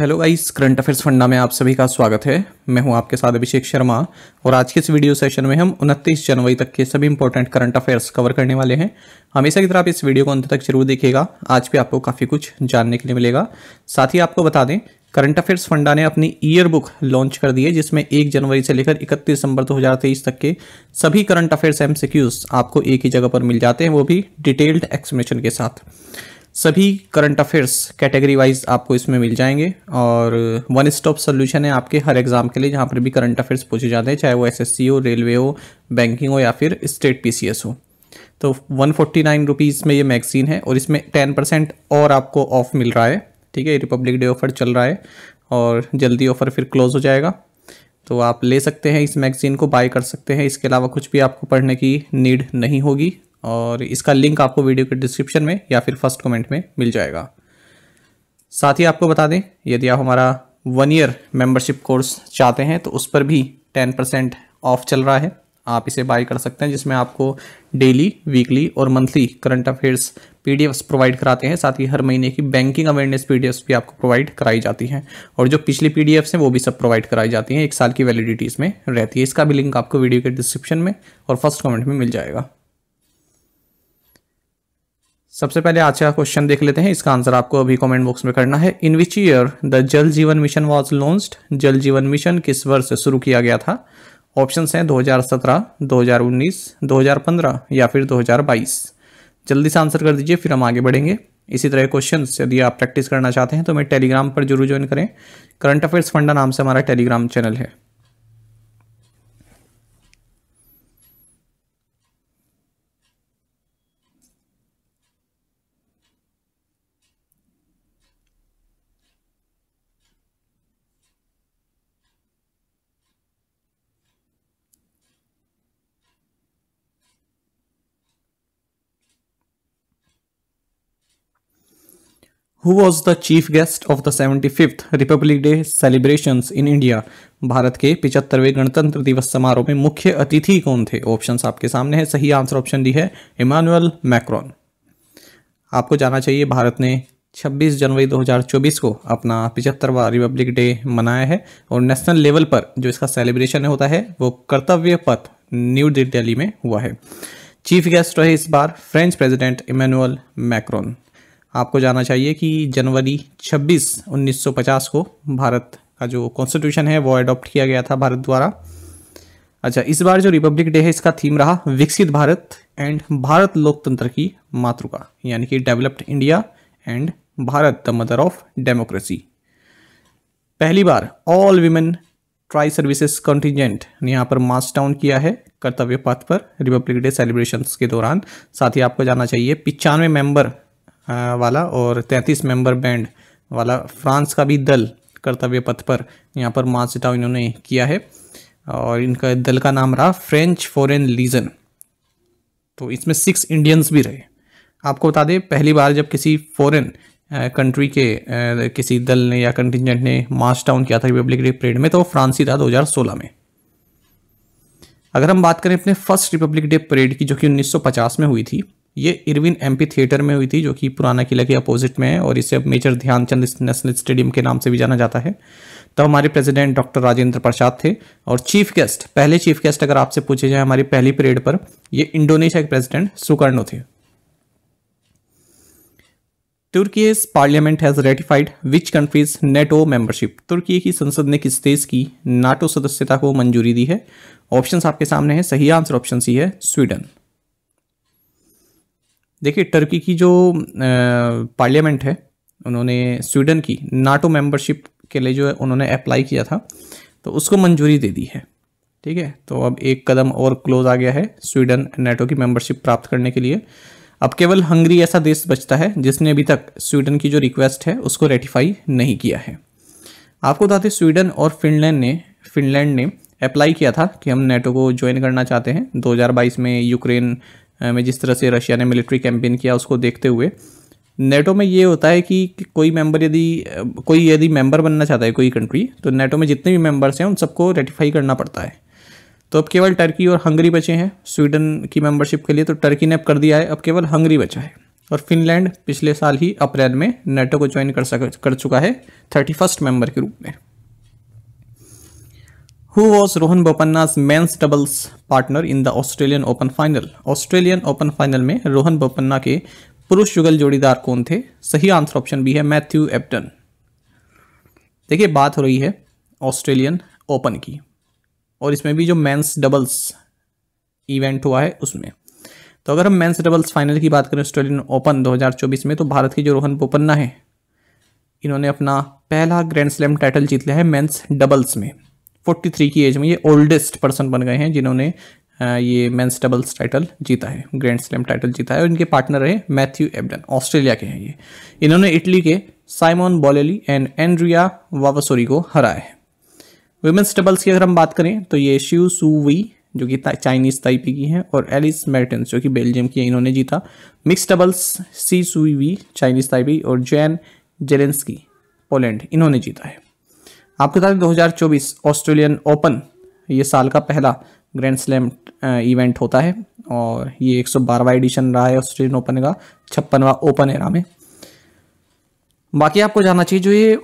Hello guys current affairs funda में आप सभी का स्वागत है मैं हूं आपके साथ अभिषेक शर्मा और आज के इस वीडियो सेशन में हम 29 जनवरी तक के सभी इंपॉर्टेंट करंट अफेयर्स कवर करने वाले हैं हमेशा की तरह आप इस वीडियो को अंत तक जरूर देखिएगा आज भी आपको काफ़ी कुछ जानने के लिए मिलेगा साथ ही आपको बता दें करंट अफेयर्स फंडा ने अपनी ईयर बुक लॉन्च कर दी है जिसमें एक जनवरी से लेकर इकतीस दिसंबर दो हज़ार तेईस तक के सभी करंट अफेयर्स एम आपको एक ही जगह पर मिल जाते हैं वो भी डिटेल्ड एक्सप्लेनेशन के साथ सभी करंट अफेयर्स कैटेगरी वाइज आपको इसमें मिल जाएंगे और वन स्टॉप सोल्यूशन है आपके हर एग्जाम के लिए जहाँ पर भी करंट अफेयर्स पूछे जाते हैं चाहे वो एसएससी हो रेलवे हो बैंकिंग हो या फिर स्टेट पीसीएस हो तो वन फोर्टी नाइन रुपीज़ में ये मैगजीन है और इसमें टेन परसेंट और आपको ऑफ मिल रहा है ठीक है रिपब्लिक डे ऑफर चल रहा है और जल्दी ऑफर फिर क्लोज हो जाएगा तो आप ले सकते हैं इस मैगज़ीन को बाय कर सकते हैं इसके अलावा कुछ भी आपको पढ़ने की नीड नहीं होगी और इसका लिंक आपको वीडियो के डिस्क्रिप्शन में या फिर फर्स्ट कमेंट में मिल जाएगा साथ ही आपको बता दें यदि आप हमारा वन ईयर मेंबरशिप कोर्स चाहते हैं तो उस पर भी टेन परसेंट ऑफ चल रहा है आप इसे बाय कर सकते हैं जिसमें आपको डेली वीकली और मंथली करंट अफेयर्स पी प्रोवाइड कराते हैं साथ ही हर महीने की बैंकिंग अवेयरनेस पी भी आपको प्रोवाइड कराई जाती हैं और जो पिछली पी हैं वो भी सब प्रोवाइड कराई जाती हैं एक साल की वैलिडिटी इसमें रहती है इसका भी लिंक आपको वीडियो के डिस्क्रिप्शन में और फर्स्ट कमेंट में मिल जाएगा सबसे पहले आज का क्वेश्चन देख लेते हैं इसका आंसर आपको अभी कमेंट बॉक्स में करना है इन विच ईयर द जल जीवन मिशन वॉज लॉन्च्ड जल जीवन मिशन किस वर्ष शुरू किया गया था ऑप्शंस हैं 2017, 2019, 2015 या फिर 2022 जल्दी से आंसर कर दीजिए फिर हम आगे बढ़ेंगे इसी तरह क्वेश्चन यदि आप प्रैक्टिस करना चाहते हैं तो हमें टेलीग्राम पर जरूर ज्वाइन करें करंट अफेयर्स फंडा नाम से हमारा टेलीग्राम चैनल है was the chief guest of the seventy fifth republic day celebration in India Bharat के पिचहत्तरवें गणतंत्र दिवस समारोह में मुख्य अतिथि कौन थे ऑप्शन आपके सामने है सही आंसर ऑप्शन डी है इमानुअल मैक्रोन आपको जाना चाहिए भारत ने 26 जनवरी 2024 को अपना पिचहत्तरवा रिपब्लिक डे मनाया है और नेशनल लेवल पर जो इसका सेलिब्रेशन होता है वो कर्तव्य पथ न्यू दिल्ली में हुआ है चीफ गेस्ट रहे इस बार फ्रेंच प्रेसिडेंट इमानुअल मैक्रोन आपको जाना चाहिए कि जनवरी 26 1950 को भारत का जो कॉन्स्टिट्यूशन है वो अडॉप्ट किया गया था भारत द्वारा अच्छा इस बार जो रिपब्लिक डे है इसका थीम रहा विकसित भारत एंड भारत लोकतंत्र की मातृका यानी कि developed India and Bharat the mother of democracy पहली बार all women tri services contingent ने यहाँ पर मार्च डाउन किया है कर्तव्य पथ पर रिपब्लिक डे सेलिब्रेशंस के दौरान साथ ही आपको जाना चाहिए पिचानवे मेंबर वाला और तैंतीस मेंबर बैंड वाला फ्रांस का भी दल कर्तव्य पथ पर यहाँ पर मार्च जिताव इन्होंने किया है और इनका दल का नाम रहा फ्रेंच फॉरेन लीजन तो इसमें सिक्स इंडियंस भी रहे आपको बता दें पहली बार जब किसी फॉरेन कंट्री के आ, किसी दल ने या कंटिजेंट ने मार्च डाउन किया था रिपब्लिक डे परेड में तो फ्रांस ही था 2016 में अगर हम बात करें अपने फर्स्ट रिपब्लिक डे परेड की जो कि 1950 में हुई थी ये इरविन एमपी थिएटर में हुई थी जो कि पुराना किला के अपोजिट में है और इसे अब मेजर ध्यानचंद नेशनल स्टेडियम के नाम से भी जाना जाता है तो हमारे प्रेसिडेंट डॉक्टर राजेंद्र प्रसाद थे और चीफ गेस्ट पहले चीफ गेस्ट अगर आपसे पूछे जाए हमारी पहली परेड पर ये इंडोनेशिया के प्रेसिडेंट सुकर्णो थे Turkey's parliament has ratified which countries NATO membership Turkey की संसद ने किस देश की नाटो सदस्यता को मंजूरी दी है ऑप्शन आपके सामने है सही आंसर ऑप्शन सी है स्वीडन देखिए टर्की की जो पार्लियामेंट है उन्होंने स्वीडन की नाटो मेंबरशिप के लिए जो है उन्होंने अप्लाई किया था तो उसको मंजूरी दे दी है ठीक है तो अब एक कदम और क्लोज आ गया है स्वीडन नेटो की मेंबरशिप प्राप्त करने के लिए अब केवल हंगरी ऐसा देश बचता है जिसने अभी तक स्वीडन की जो रिक्वेस्ट है उसको रेटिफाई नहीं किया है आपको बताते स्वीडन और फिनलैंड ने फिनलैंड ने अप्लाई किया था कि हम नेटो को ज्वाइन करना चाहते हैं 2022 में यूक्रेन में जिस तरह से रशिया ने मिलिट्री कैंपेन किया उसको देखते हुए नेटो में ये होता है कि कोई मेंबर यदि कोई यदि मेंबर बनना चाहता है कोई कंट्री तो नेटो में जितने भी मेंबर्स हैं उन सबको रेटिफाई करना पड़ता है तो अब केवल टर्की और हंगरी बचे हैं स्वीडन की मेंबरशिप के लिए तो टर्की ने अब कर दिया है अब केवल हंगरी बचा है और फिनलैंड पिछले साल ही अप्रैल में नेटो को ज्वाइन कर सक कर चुका है थर्टी फर्स्ट मेंबर के रूप में who was Rohan Bopanna's men's doubles partner in the Australian Open final? Australian Open final में रोहन बोपन्ना के पुरुष युगल जोड़ीदार कौन थे सही आंसर ऑप्शन भी है मैथ्यू एप्टन देखिए बात हो रही है ऑस्ट्रेलियन ओपन की और इसमें भी जो men's डबल्स इवेंट हुआ है उसमें तो अगर हम men's डबल्स फाइनल की बात करें ऑस्ट्रेलियन ओपन 2024 में तो भारत की जो रोहन बोपन्ना है इन्होंने अपना पहला ग्रैंड स्लैम टाइटल जीत लिया है मेंस डबल्स में 43 की एज में ये ओल्डेस्ट पर्सन बन गए हैं जिन्होंने ये मेन्स डबल्स टाइटल जीता है ग्रैंड स्लैम टाइटल जीता है और इनके पार्टनर रहे मैथ्यू एबडन ऑस्ट्रेलिया के हैं ये इन्होंने इटली के Simone Bolelli and Andrea Vavassori को हराया है वुमेंस डबल्स की अगर हम बात करें तो ये शिव सुवी जो कि चाइनीज ताइपी की हैं और एलिस मेरटेंस जो कि बेल्जियम की है इन्होंने जीता mixed doubles Hsieh Suwei Chinese Taipei और जैन जेलेंसकी पोलैंड इन्होंने जीता है आपको बता दें 2024 ऑस्ट्रेलियन ओपन ये साल का पहला ग्रैंड स्लैम इवेंट होता है और ये 112वां एडिशन रहा है ऑस्ट्रेलियन ओपन का छप्पनवा ओपन एरा में बाकी आपको जानना चाहिए जो ये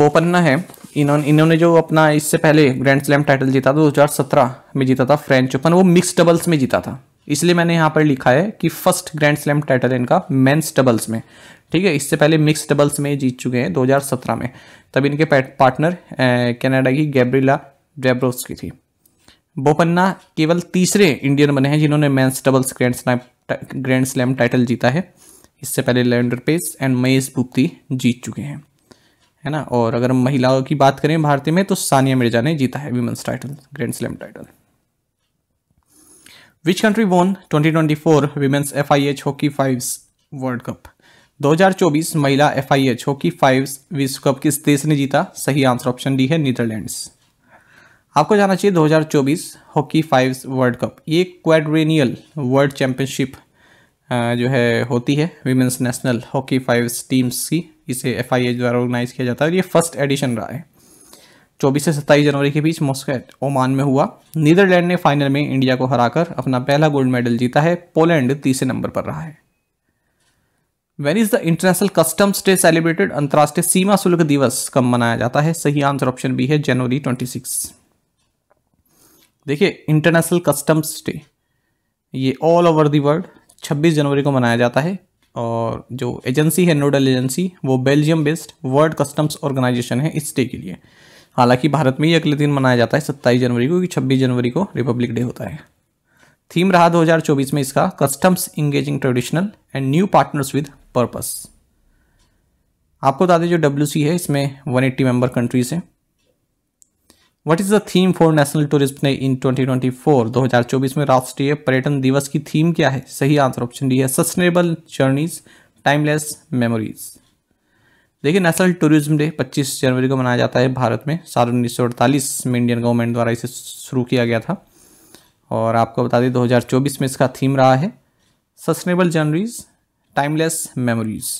बोपन्ना है इन्होंने इन्होंने जो अपना इससे पहले ग्रैंड स्लैम टाइटल जीता था सत्रह में जीता था फ्रेंच ओपन वो मिक्स डबल्स में जीता था इसलिए मैंने यहाँ पर लिखा है कि फर्स्ट ग्रैंड स्लैम टाइटल इनका मेन्स डबल्स में ठीक है इससे पहले मिक्स डबल्स में जीत चुके हैं 2017 में तब इनके पार्टनर कनाडा की गैब्रिला डेब्रोस की थी बोपन्ना केवल तीसरे इंडियन बने हैं जिन्होंने men's doubles grand slam grand slam title जीता है इससे पहले लैंडर पेस एंड महेश भूपति जीत चुके हैं है ना और अगर महिलाओं की बात करें भारतीय में तो सानिया मिर्जा ने जीता है women's title grand slam title which country won 2024 I H hockey fives world cup 2024 महिला F I H hockey fives विश्व कप किस देश ने जीता सही आंसर ऑप्शन डी है नीदरलैंड्स आपको जाना चाहिए 2024 हॉकी फाइव्स वर्ल्ड कप ये क्वाड्रेनियल वर्ल्ड चैंपियनशिप जो है होती है women's national hockey fives teams की इसे एफ द्वारा ऑर्गेनाइज किया जाता है और ये फर्स्ट एडिशन रहा है 24 से 27 जनवरी के बीच मॉस्केट ओमान में हुआ नीदरलैंड ने फाइनल में इंडिया को हराकर अपना पहला गोल्ड मेडल जीता है पोलैंड तीसरे नंबर पर रहा है when is the international customs day celebrated अंतर्राष्ट्रीय सीमा शुल्क दिवस कब मनाया जाता है सही आंसर ऑप्शन बी है जनवरी 26 देखिए इंटरनेशनल कस्टम्स डे ये ऑल ओवर दी वर्ल्ड 26 जनवरी को मनाया जाता है और जो एजेंसी है नोडल एजेंसी वो Belgium based world customs organisation है इस डे के लिए हालांकि भारत में ही अगले दिन मनाया जाता है सत्ताईस जनवरी को क्योंकि छब्बीस जनवरी को रिपब्लिक डे होता है थीम रहा 2024 में इसका customs engaging traditional and new partners with purpose आपको बता दें जो डब्ल्यू है इसमें एट्टी मेंबर कंट्रीज हैं what is the theme for national tourism ने इन 2024 2024 में राष्ट्रीय पर्यटन दिवस की थीम क्या है सही आंसर ऑप्शन डी है सस्टेनेबल जर्नीज टाइमलेस मेमोरीज़ देखिए नेशनल टूरिज्म डे 25 जनवरी को मनाया जाता है भारत में साल उन्नीस में इंडियन गवर्नमेंट द्वारा इसे शुरू किया गया था और आपको बता दें 2024 में इसका थीम रहा है सस्टेनेबल जर्नीज टाइमलेस मेमोरीज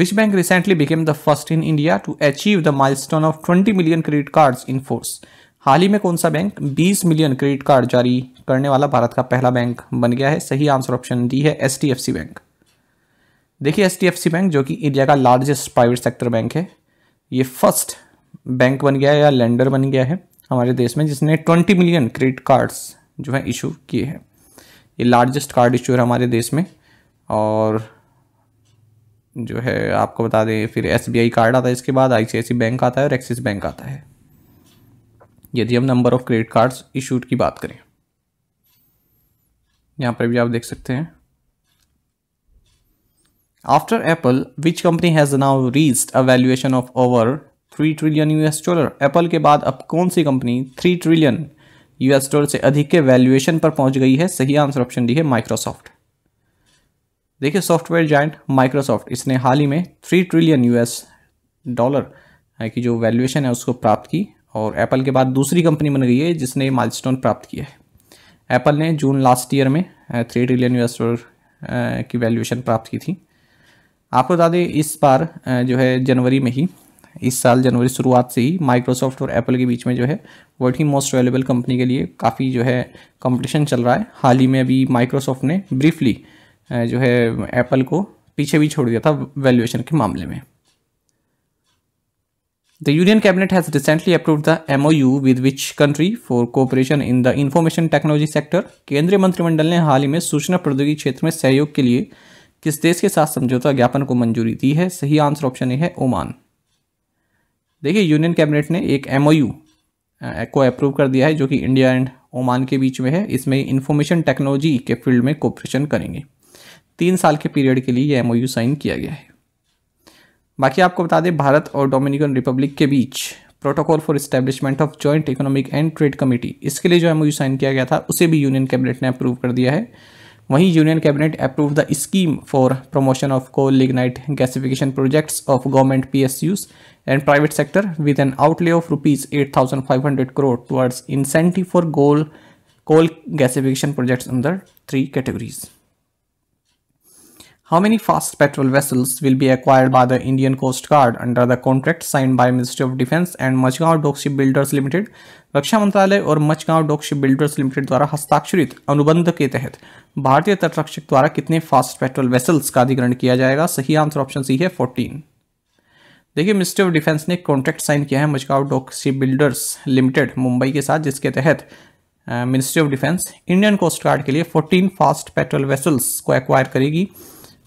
विश्व bank recently became the first in India to achieve the mile of twenty million credit card in force हाल ही में कौन सा बैंक 20 मिलियन क्रेडिट कार्ड जारी करने वाला भारत का पहला बैंक बन गया है सही आंसर ऑप्शन डी है एच बैंक देखिए एच बैंक जो कि इंडिया का लार्जेस्ट प्राइवेट सेक्टर बैंक है ये फर्स्ट बैंक बन गया है या लेंडर बन गया है हमारे देश में जिसने 20 मिलियन क्रेडिट कार्ड्स जो है इशू किए हैं ये लार्जेस्ट कार्ड इशू है हमारे देश में और जो है आपको बता दें फिर एस कार्ड आता है इसके बाद आई बैंक आता है और एक्सिस बैंक आता है यदि हम number of credit cards issued की बात करें यहाँ पर भी आप देख सकते हैं After Apple, which company has now reached a valuation of over 3 trillion S dollar Apple के बाद अब कौन सी कंपनी 3 ट्रिलियन एस डॉलर से अधिक के वैल्यूएशन पर पहुंच गई है सही आंसर ऑप्शन डी है माइक्रोसॉफ्ट देखिए सॉफ्टवेयर जाइंट माइक्रोसॉफ्ट इसने हाल ही में 3 ट्रिलियन एस डॉलर की जो वैल्यूएशन है उसको प्राप्त की और एप्पल के बाद दूसरी कंपनी बन गई है जिसने स्टोन प्राप्त किया है एप्पल ने जून लास्ट ईयर में थ्री ट्रिलियन एस डॉलर की वैल्यूएशन प्राप्त की थी आपको बता दें इस बार जो है जनवरी में ही इस साल जनवरी शुरुआत से ही माइक्रोसॉफ्ट और एप्पल के बीच में जो है वर्ल्ड की मोस्ट वैल्यूबल कंपनी के लिए काफ़ी जो है कंपटीशन चल रहा है हाल ही में अभी माइक्रोसॉफ्ट ने ब्रीफली जो है एप्पल को पीछे भी छोड़ दिया था वैल्यूएशन के मामले में cabinet has recently approve the M O U with which country for cooperation in the information technology sector केंद्रीय मंत्रिमंडल ने हाल ही में सूचना प्रौद्योगिकी क्षेत्र में सहयोग के लिए किस देश के साथ समझौता ज्ञापन को मंजूरी दी है सही आंसर ऑप्शन ए है ओमान देखिए यूनियन कैबिनेट ने एक एम को अप्रूव कर दिया है जो कि इंडिया एंड ओमान के बीच में है इसमें इंफॉर्मेशन टेक्नोलॉजी के फील्ड में कोऑपरेशन करेंगे तीन साल के पीरियड के लिए यह एम साइन किया गया है बाकी आपको बता दें भारत और डोमिनिकन रिपब्लिक के बीच protocol for establishment of joint economic and trade committee इसके लिए जो एम साइन किया गया था उसे भी यूनियन कैबिनेट ने अप्रूव कर दिया है वहीं union cabinet approve the scheme for promotion of coal lignite gasification projects of government P S use and private sector with an outlay of rupees eight thousand five hundred crore towards incentive for goal coal gasification projects अंदर three categories How many fast patrol vessels will be acquired by the Indian Coast Guard under the contract signed by Ministry of Defence and Machgaon Dock Ship Builders Limited? रक्षा मंत्रालय और Mazagon dock ship builders limited द्वारा हस्ताक्षरित अनुबंध के तहत भारतीय तटरक्षक द्वारा कितने फास्ट पेट्रोल वेसल्स का अधिग्रहण किया जाएगा सही आंसर ऑप्शन सी है फोर्टीन देखिए मिनिस्ट्री ऑफ डिफेंस ने कॉन्ट्रैक्ट साइन किया है Mazagon dock ship builders limited Mumbai के साथ जिसके तहत ministry of defence Indian coast guard के लिए फोर्टीन फास्ट पेट्रोल वेसल्स को एक्वायर करेगी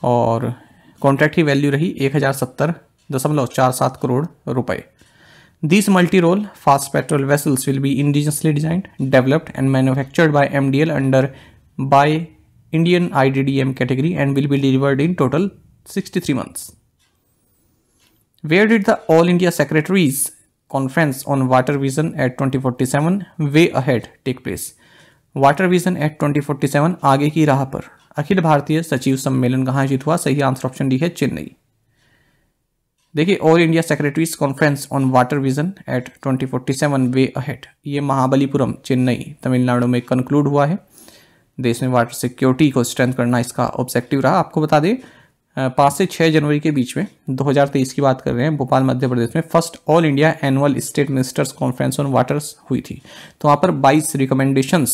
और कॉन्ट्रैक्ट की वैल्यू रही एक हजार सत्तर दशमलव चार सात करोड़ रुपए this multi role fast patrol vessels will be indigenously designed developed and manufactured by MDL under buy Indian IDDM category and will be delivered in total sixty 63 months where did the all India secretaries conference on water vision at twenty way ahead take place water vision at twenty आगे की राह पर अखिल भारतीय सचिव सम्मेलन कहाँ आयोजित हुआ सही आंसर ऑप्शन डी है चेन्नई देखिए all India secretaries conference on water vision at 2047 way ahead ये महाबलीपुरम चेन्नई तमिलनाडु में कंक्लूड हुआ है देश में वाटर सिक्योरिटी को स्ट्रेंथ करना इसका ऑब्जेक्टिव रहा आपको बता दें पाँच से छः जनवरी के बीच में 2023 की बात कर रहे हैं भोपाल मध्य प्रदेश में first all India annual state ministers conference on waters हुई थी तो वहाँ पर 22 रिकमेंडेशंस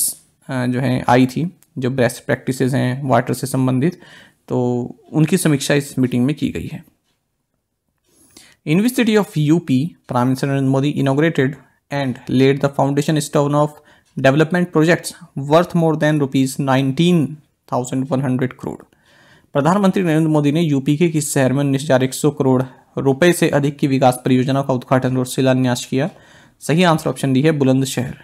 जो हैं आई थी जो बेस्ट प्रैक्टिस हैं वाटर से संबंधित तो उनकी समीक्षा इस मीटिंग में की गई है of UP prime minister Narendra Modi inaugurated and laid the foundation stone of development projects worth more than rupees nineteen thousand one hundred crore प्रधानमंत्री नरेंद्र मोदी ने यूपी के किस शहर में उन्नीस हजार एक सौ करोड़ रुपए से अधिक की विकास परियोजनाओं का उद्घाटन और शिलान्यास किया सही आंसर ऑप्शन डी है बुलंदशहर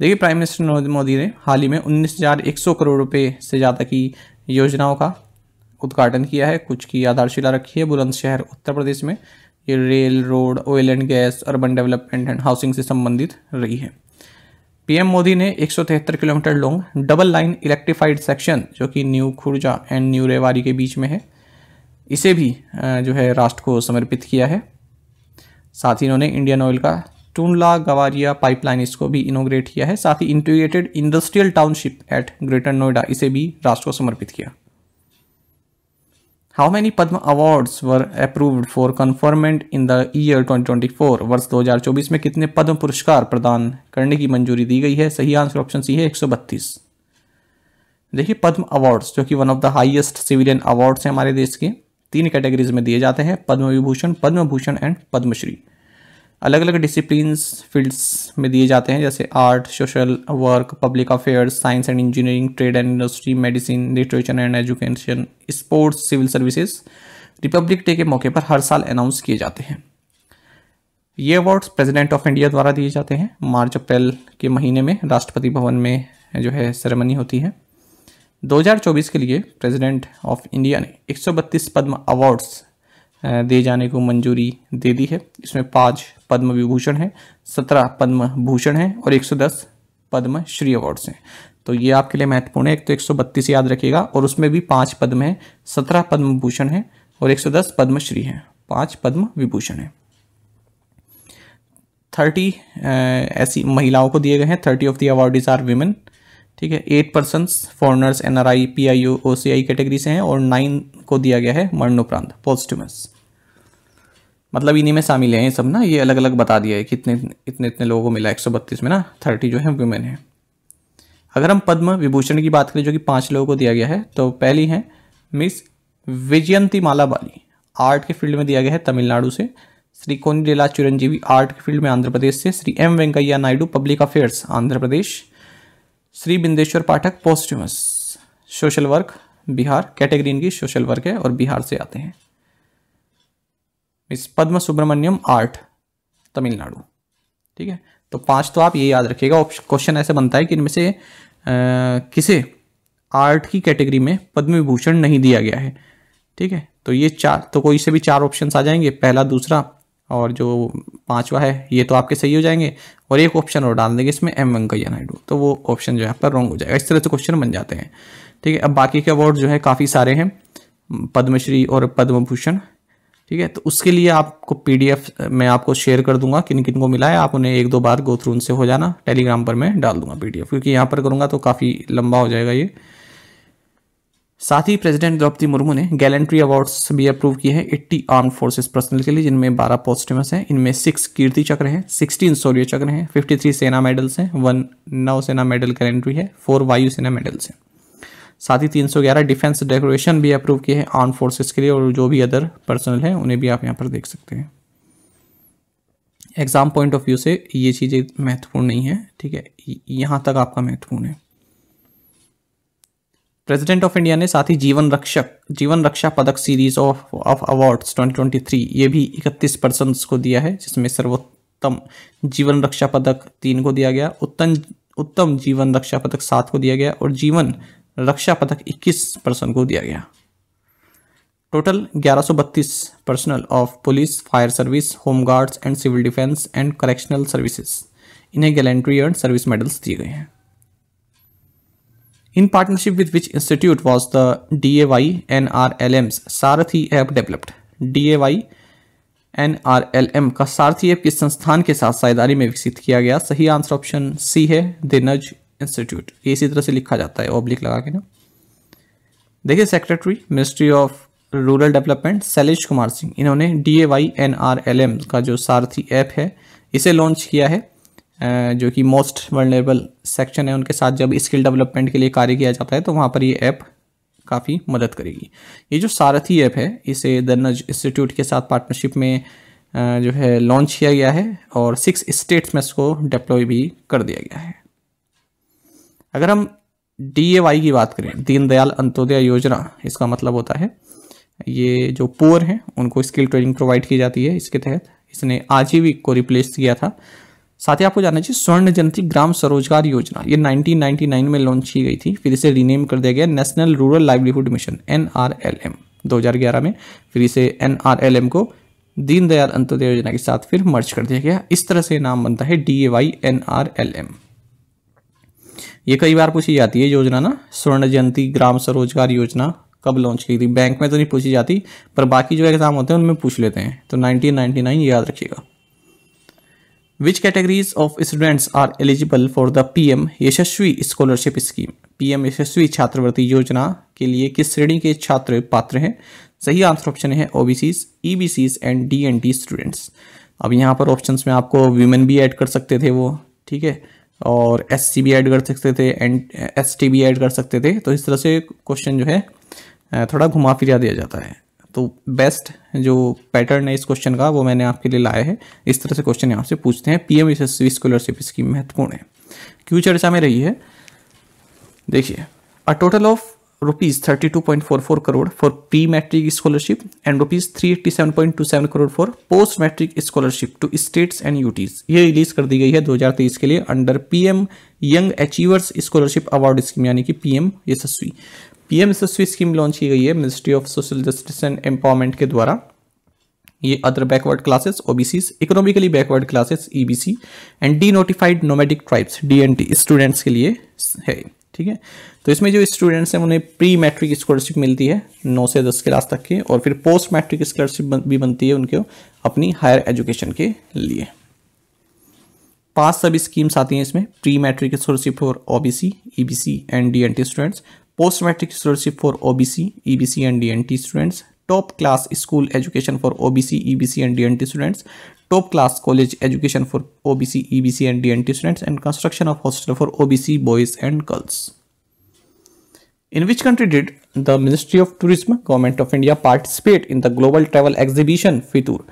देखिए प्राइम मिनिस्टर नरेंद्र मोदी ने हाल ही में उन्नीस करोड़ रुपये से ज़्यादा की योजनाओं का उद्घाटन किया है कुछ की आधारशिला रखी है बुलंदशहर उत्तर प्रदेश में ये rail road oil and gas urban development and housing से संबंधित रही है पीएम मोदी ने एक kilometre long double line electrified section जो कि new Khurja and new Rewari के बीच में है इसे भी जो है राष्ट्र को समर्पित किया है साथ ही इन्होंने इंडियन ऑयल का टूनला गवारिया पाइपलाइन इसको भी इनोग्रेट किया है साथ ही integrated industrial township at greater Noida इसे भी राष्ट्र को समर्पित किया how many Padma awards were approved for conferment in the year 2024 वर्ष 2024 में कितने पद्म पुरस्कार प्रदान करने की मंजूरी दी गई है सही आंसर ऑप्शन सी है 132 देखिए पद्म अवार्ड्स जो कि one of the highest civilian awards हैं हमारे देश के तीन कैटेगरीज में दिए जाते हैं पद्म विभूषण पद्म भूषण एंड पद्मश्री अलग अलग डिसिप्लिन फील्ड्स में दिए जाते हैं जैसे art social work public affairs science and engineering trade and industry medicine literature and education sports civil services republic day के मौके पर हर साल अनाउंस किए जाते हैं ये अवार्ड्स प्रेसिडेंट ऑफ इंडिया द्वारा दिए जाते हैं मार्च अप्रैल के महीने में राष्ट्रपति भवन में जो है सेरेमनी होती है 2024 के लिए प्रेसिडेंट ऑफ इंडिया ने 132 पद्म अवार्ड्स दिए जाने को मंजूरी दे दी है इसमें पाँच पद्म विभूषण है सत्रह पद्म भूषण है और एक पद्म श्री अवार्ड्स हैं तो ये आपके लिए महत्वपूर्ण है एक तो एक याद रखिएगा और उसमें भी पांच पद्म हैं सत्रह पद्म भूषण हैं और 110 पद्मश्री हैं पांच पद्म विभूषण हैं थर्टी ऐसी महिलाओं को दिए गए हैं thirty of the is are women ठीक है eight person foreigners N R P I O C I category से हैं और नाइन को दिया गया है मरणोपरांत पॉजिटिवस मतलब इन्हीं में शामिल है ये सब ना ये अलग अलग बता दिया है कि इतने इतने इतने लोगों को मिला एक में ना थर्टी जो है वुमेन है अगर हम पद्म विभूषण की बात करें जो कि पाँच लोगों को दिया गया है तो पहली है miss Vyjayanthimala Bali art के फील्ड में दिया गया है तमिलनाडु से श्री कोनी लीला चिरंजीवी आर्ट के फील्ड में आंध्र प्रदेश से Shri M Venkaiah Naidu public affairs Andhra Pradesh Shri Bindeshwar Pathak posthumous social work Bihar category इनकी सोशल वर्क है और बिहार से आते हैं मिस पद्म सुब्रमण्यम आर्ट तमिलनाडु ठीक है तो पांच तो आप ये याद रखिएगा क्वेश्चन ऐसे बनता है कि इनमें से आ, किसे आर्ट की कैटेगरी में पद्म विभूषण नहीं दिया गया है ठीक है तो ये चार तो कोई से भी चार ऑप्शन आ जाएंगे पहला दूसरा और जो पांचवा है ये तो आपके सही हो जाएंगे और एक ऑप्शन और डाल देंगे इसमें एम वेंकैया नायडू तो वो ऑप्शन जो है आपका रॉन्ग हो जाएगा इस तरह से क्वेश्चन बन जाते हैं ठीक है अब बाकी के अवार्ड जो है काफ़ी सारे हैं पद्मश्री और पद्म भूषण ठीक है तो उसके लिए आपको पीडीएफ मैं आपको शेयर कर दूंगा किन किन को मिला है आप उन्हें एक दो बार गो थ्रू उनसे हो जाना टेलीग्राम पर मैं डाल दूंगा पीडीएफ क्योंकि यहाँ पर करूँगा तो काफ़ी लंबा हो जाएगा ये साथ ही प्रेसिडेंट द्रौपदी मुर्मू ने गैलेंट्री अवार्ड्स भी अप्रूव किए हैं एट्टी आर्म फोर्सेस पर्सनल के लिए जिनमें बारह पॉजिटिवस हैं इनमें सिक्स कीर्ति चक्र हैं सिक्सटीन शौर्य चक्र हैं फिफ्टी सेना मेडल्स हैं वन नौसेना मेडल गैलेंट्री है फोर वायुसेना मेडल्स हैं साथ ही 311 डिफेंस डेकोरेशन भी अप्रूव किए हैं आर्म फोर्सेस के लिए और जो भी अदर पर्सनल हैं उन्हें भी आप यहाँ पर देख सकते हैं एग्ज़ाम पॉइंट ऑफ व्यू से ये चीज़ें महत्वपूर्ण नहीं है ठीक है यहाँ तक आपका महत्वपूर्ण है प्रेसिडेंट ऑफ इंडिया ने साथ ही जीवन रक्षक जीवन रक्षा पदक सीरीज ऑफ ऑफ अवार्ड्स 2023 ये भी 31 पर्सन को दिया है जिसमें सर्वोत्तम जीवन रक्षा पदक तीन को दिया गया उत्तम उत्तम जीवन रक्षा पदक सात को दिया गया और जीवन रक्षा पदक 21 पर्सन को दिया गया total 1132 personnel of police fire service home guards and civil defence and correctional services इन्हें गैलेंट्री एंड सर्विस मेडल्स दिए गए हैं in partnership with which institute was the D A Y N R L M Sarathi app developed D A Y N R L M का Sarathi app किस संस्थान के साथ साझेदारी में विकसित किया गया सही आंसर ऑप्शन सी है दिनज इंस्टीट्यूट ये इसी तरह से लिखा जाता है ऑब्लिक लगा के ना देखिए secretary ministry of rural development Shailesh Kumar Singh इन्होंने D A Y N R L M का जो सारथी ऐप है इसे लॉन्च किया है जो कि मोस्ट वर्नेबल सेक्शन है उनके साथ जब स्किल डेवलपमेंट के लिए कार्य किया जाता है तो वहाँ पर ये ऐप काफ़ी मदद करेगी ये जो सारथी ऐप है इसे दर्नज इंस्टीट्यूट के साथ पार्टनरशिप में जो है लॉन्च किया गया है और सिक्स स्टेट्स में इसको डिप्लॉय भी कर दिया गया है अगर हम डी ए वाई की बात करें दीनदयाल अंत्योदय योजना इसका मतलब होता है ये जो पुअर हैं उनको स्किल ट्रेनिंग प्रोवाइड की जाती है इसके तहत इसने आजीविक को रिप्लेस किया था साथ ही आपको जानना चाहिए स्वर्ण जयंती ग्राम स्वरोजगार योजना ये 1999 में लॉन्च की गई थी फिर इसे रीनेम कर दिया गया national rural livelihood mission in 2011 में फिर इसे एन को दीनदयाल अंत्योदय योजना के साथ फिर मर्ज कर दिया गया इस तरह से नाम बनता है D A Y N R L M ये कई बार पूछी जाती है योजना ना स्वर्ण जयंती ग्राम स्वरोजगार योजना कब लॉन्च की थी बैंक में तो नहीं पूछी जाती पर बाकी जो एग्ज़ाम होते हैं उनमें पूछ लेते हैं तो 1999 याद रखिएगा which categories of students are eligible for the PM Yashasvi scholarship scheme PM Yashasvi छात्रवृत्ति योजना के लिए किस श्रेणी के छात्र पात्र हैं सही आंसर ऑप्शन है OBCs EBCs and D students अब यहाँ पर ऑप्शन में आपको वीमेन भी एड कर सकते थे वो ठीक है और एस सी भी ऐड कर सकते थे एंड एस टी भी ऐड कर सकते थे तो इस तरह से क्वेश्चन जो है uh, थोड़ा घुमा फिरा दिया जाता है तो बेस्ट जो पैटर्न है इस क्वेश्चन का वो मैंने आपके लिए लाया है इस तरह से क्वेश्चन यहाँ से पूछते हैं पी एम स्कॉलरशिप स्कीम महत्वपूर्ण है क्यों चर्चा में रही है देखिए a total of rupees thirty two point four four crore for pre matric scholarship and rupees three eighty seven point two seven crore for post matric scholarship to states and UTs ये release कर दी गई है 2023 के लिए under PM young achievers scholarship award scheme यानी कि PM Yashasvi PM Yashasvi scheme launch की गई है ministry of social justice and empowerment के द्वारा ये other backward classes OBC economically backward classes EBC and D notified nomadic tribes T students के लिए है ठीक है तो इसमें जो स्टूडेंट्स हैं उन्हें प्री मैट्रिक स्कॉलरशिप मिलती है नौ से दस क्लास तक की और फिर पोस्ट मैट्रिक स्कॉलरशिप भी बनती है उनके अपनी हायर एजुकेशन के लिए पांच सब स्कीम्स आती हैं इसमें pre matric scholarship for OBC EBC and DNT students post matric scholarship for OBC EBC and DNT students top class school education for OBC EBC and DNT students top class college education for OBC EBC and DNT students and construction of hostel for OBC boys and girls in which country did the ministry of tourism government of India participate in the global travel exhibition FITUR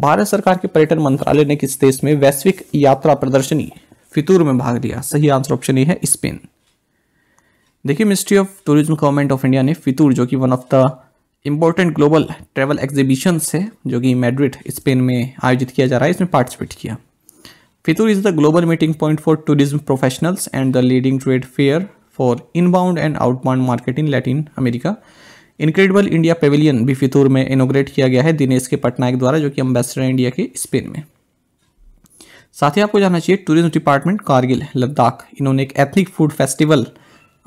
Bharat सरकार के पर्यटन मंत्रालय ने किस देश में वैश्विक यात्रा प्रदर्शनी फितूर में भाग लिया सही आंसर ऑप्शन ये है स्पेन देखिए ministry of tourism government of India ने फितूर जो कि one of the important global travel exhibition से जो कि मैड्रिड स्पेन में आयोजित किया जा रहा है इसमें पार्टिसिपेट किया FITUR is the global meeting point for tourism professionals and the leading trade fair for inbound and outbound market in Latin America incredible India pavilion भी फितूर में इनोग्रेट किया गया है दिनेश के पटनायक द्वारा जो कि अम्बेसडर इंडिया के स्पेन में साथ ही आपको जाना चाहिए टूरिज्म डिपार्टमेंट कारगिल लद्दाख इन्होंने एक एथनिक फूड फेस्टिवल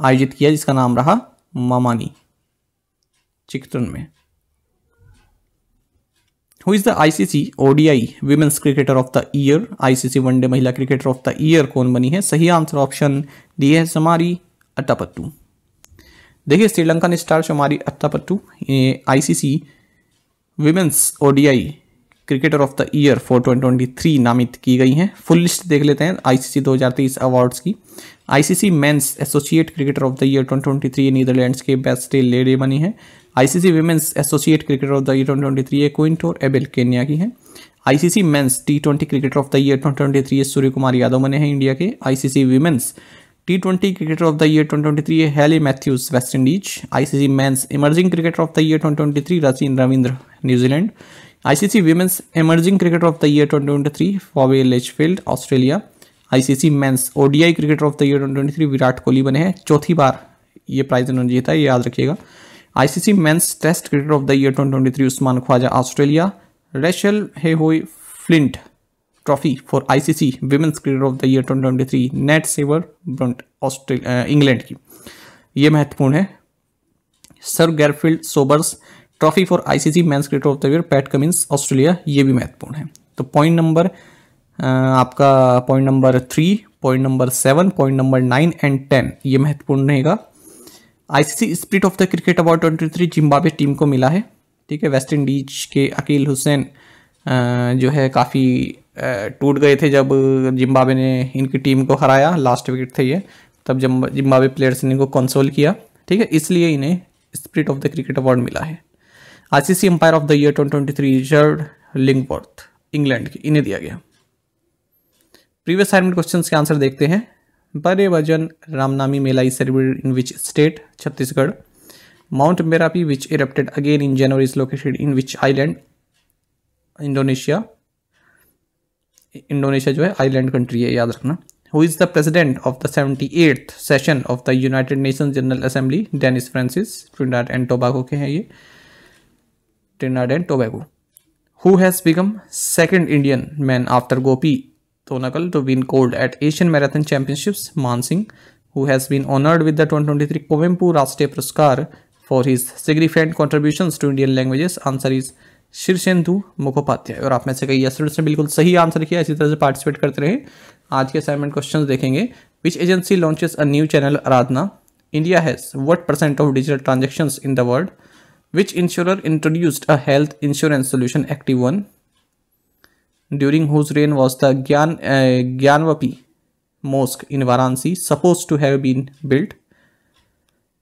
आयोजित किया जिसका नाम रहा मामानी चिकटन में who is the ICC ODI women's cricketer of the year ICC one day महिला क्रिकेटर ऑफ द ईयर कौन बनी है सही आंसर ऑप्शन डी है समारी अट्टापट्टू देखिए श्रीलंका ने star Chamari Atapattu ICC women's ODI cricketer of the year for twenty नामित की गई हैं फुल लिस्ट देख लेते हैं आईसीसी 2023 अवार्ड्स की ICC men's associate cricketer of the year 2023 Netherlands के बेस्ट लेडी बनी है ICC women's associate cricketer of the year 2023 twenty Queentor और एबेल केन्या की है ICC men's T twenty cricketer of the year twenty ये सूर्य कुमार यादव बने हैं इंडिया के ICC women's T twenty cricketer of the year 2023 three Hayley Matthews West Indies ICC men's emerging cricketer of the year 2023 Rachin Ravindra New Zealand ICC Women's Emerging Cricketer of the Year 2023 Faway Litchfield Australia ICC men's ODI cricketer of the year 2023 Virat Kohli बने हैं चौथी बार ये prize इन्होंने जीता है याद रखिएगा ICC men's test cricketer of the year 2023 twenty Usman Khawaja Australia Rachael Heyhoe Flint trophy for ICC women's cricketer of the year 2023 Nat Sciver Brunt Australia England की ये महत्वपूर्ण है sir Garfield Sobers trophy for ICC men's cricketer of the year Pat Cummins Australia ये भी महत्वपूर्ण है तो point number आपका point number three point number seven point number nine and ten ये महत्वपूर्ण रहेगा ICC spirit of the cricket award twenty three Zimbabwe team को मिला है ठीक है वेस्ट इंडीज के अकील हुसैन जो है काफ़ी टूट गए थे जब जिम्बाबे ने इनकी टीम को हराया लास्ट विकेट थे ये तब जिम्बाबे प्लेयर्स ने इनको कंसोल किया ठीक है इसलिए इन्हें spirit of the cricket award मिला है ICC umpire of the year 2023 Richard Illingworth England की इन्हें दिया गया प्रीवियस असाइनमेंट क्वेश्चन के आंसर देखते हैं बड़े वजन Ramnami Mela is celebrated in which state Chhattisgarh mount Merapi which erupted again in January is located in which island Indonesia Indonesia जो है आईलैंड कंट्री है याद रखना who is the president of the seventy eighth session of the United Nation General Assembly Dennis Francis Trinidad and Tobago के हैं ये Trinidad and Tobago who has become second Indian man after Gopi Thonakal to win gold at Asian marathon championships Man Singh who has been honoured with the twenty twenty three Kuvempu Rashtriya Puraskar for his significant contribution to Indian languages answer is Shirshendu Mukhopadhyay और आप में से कई students ने बिल्कुल सही answer किया इसी तरह से पार्टिसिपेट करते रहे आज के असाइनमेंट क्वेश्चन देखेंगे which agency launches a new channel Aradhana India has what percent of digital transaction in the world Which insurer introduced a health insurance solution Active one During whose reign was the Gyan, uh, Gyanwapi mosque in Varanasi supposed to have been built?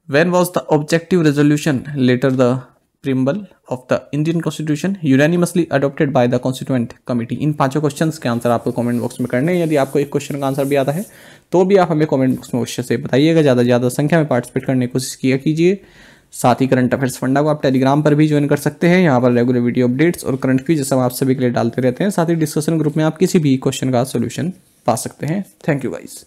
When was the objective resolution, later the preamble of the Indian Constitution, unanimously adopted by the Constituent Committee? इन पांचों questions के answer आपको comment box में करने हैं यदि आपको एक क्वेश्चन का आंसर भी आता है तो भी आप हमें कमेंट बॉक्स में क्वेश्चन से बताइएगा ज़्यादा से ज़्यादा संख्या में पार्टिसिपेट करने की कोशिश किया कीजिए साथ ही करंट अफेयर्स फंडा को आप टेलीग्राम पर भी ज्वाइन कर सकते हैं यहाँ पर रेगुलर वीडियो अपडेट्स और करंट क्यूज जैसे हम आप सभी के लिए डालते रहते हैं साथ ही डिस्कशन ग्रुप में आप किसी भी क्वेश्चन का सोल्यूशन पा सकते हैं थैंक यू वाइज